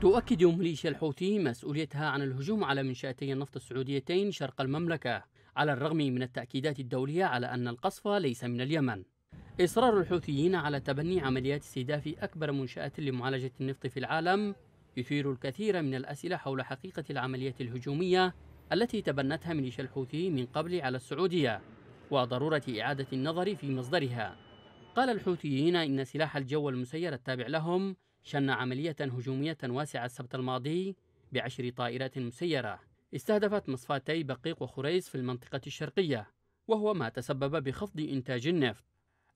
تؤكد ميليشيا الحوثي مسؤوليتها عن الهجوم على منشأتي النفط السعوديتين شرق المملكة على الرغم من التأكيدات الدولية على أن القصف ليس من اليمن إصرار الحوثيين على تبني عمليات استهداف أكبر منشأة لمعالجة النفط في العالم يثير الكثير من الأسئلة حول حقيقة العملية الهجومية التي تبنتها ميليشيا الحوثي من قبل على السعودية وضرورة إعادة النظر في مصدرها قال الحوثيين إن سلاح الجو المسير التابع لهم شن عملية هجومية واسعة السبت الماضي بعشر طائرات مسيرة استهدفت مصفاتي بقيق وخريص في المنطقة الشرقية وهو ما تسبب بخفض إنتاج النفط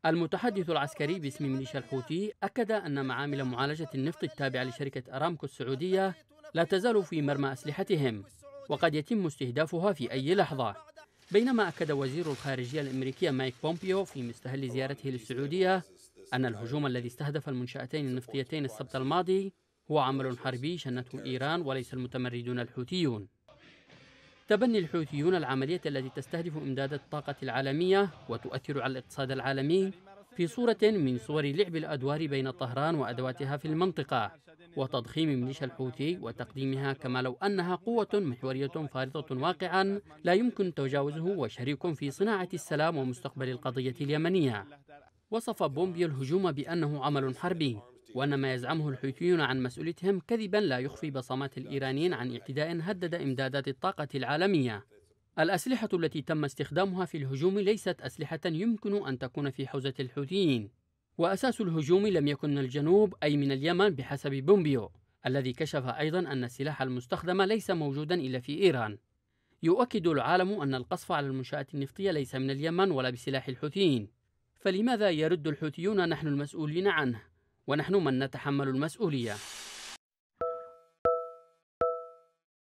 المتحدث العسكري باسم ميليشيا الحوثي أكد أن معامل معالجة النفط التابعة لشركة أرامكو السعودية لا تزال في مرمى أسلحتهم وقد يتم استهدافها في أي لحظة بينما أكد وزير الخارجية الأمريكية مايك بومبيو في مستهل زيارته للسعودية أن الهجوم الذي استهدف المنشأتين النفطيتين السبت الماضي هو عمل حربي شنته إيران وليس المتمردون الحوثيون تبني الحوثيون العملية التي تستهدف إمداد الطاقة العالمية وتؤثر على الاقتصاد العالمي في صورة من صور لعب الأدوار بين طهران وأدواتها في المنطقة وتضخيم ميليشيا الحوثي وتقديمها كما لو أنها قوة محورية فارضة واقعا لا يمكن تجاوزه وشريك في صناعة السلام ومستقبل القضية اليمنية وصف بومبيو الهجوم بأنه عمل حربي وأن ما يزعمه الحوثيون عن مسؤوليتهم كذبا لا يخفي بصمات الإيرانيين عن اعتداء هدد إمدادات الطاقة العالمية الأسلحة التي تم استخدامها في الهجوم ليست أسلحة يمكن أن تكون في حوزة الحوثيين وأساس الهجوم لم يكن من الجنوب أي من اليمن بحسب بومبيو الذي كشف أيضا أن السلاح المستخدم ليس موجودا إلا في إيران يؤكد العالم أن القصف على المنشآت النفطية ليس من اليمن ولا بسلاح الحوثيين فلماذا يرد الحوثيون نحن المسؤولين عنه ونحن من نتحمل المسؤولية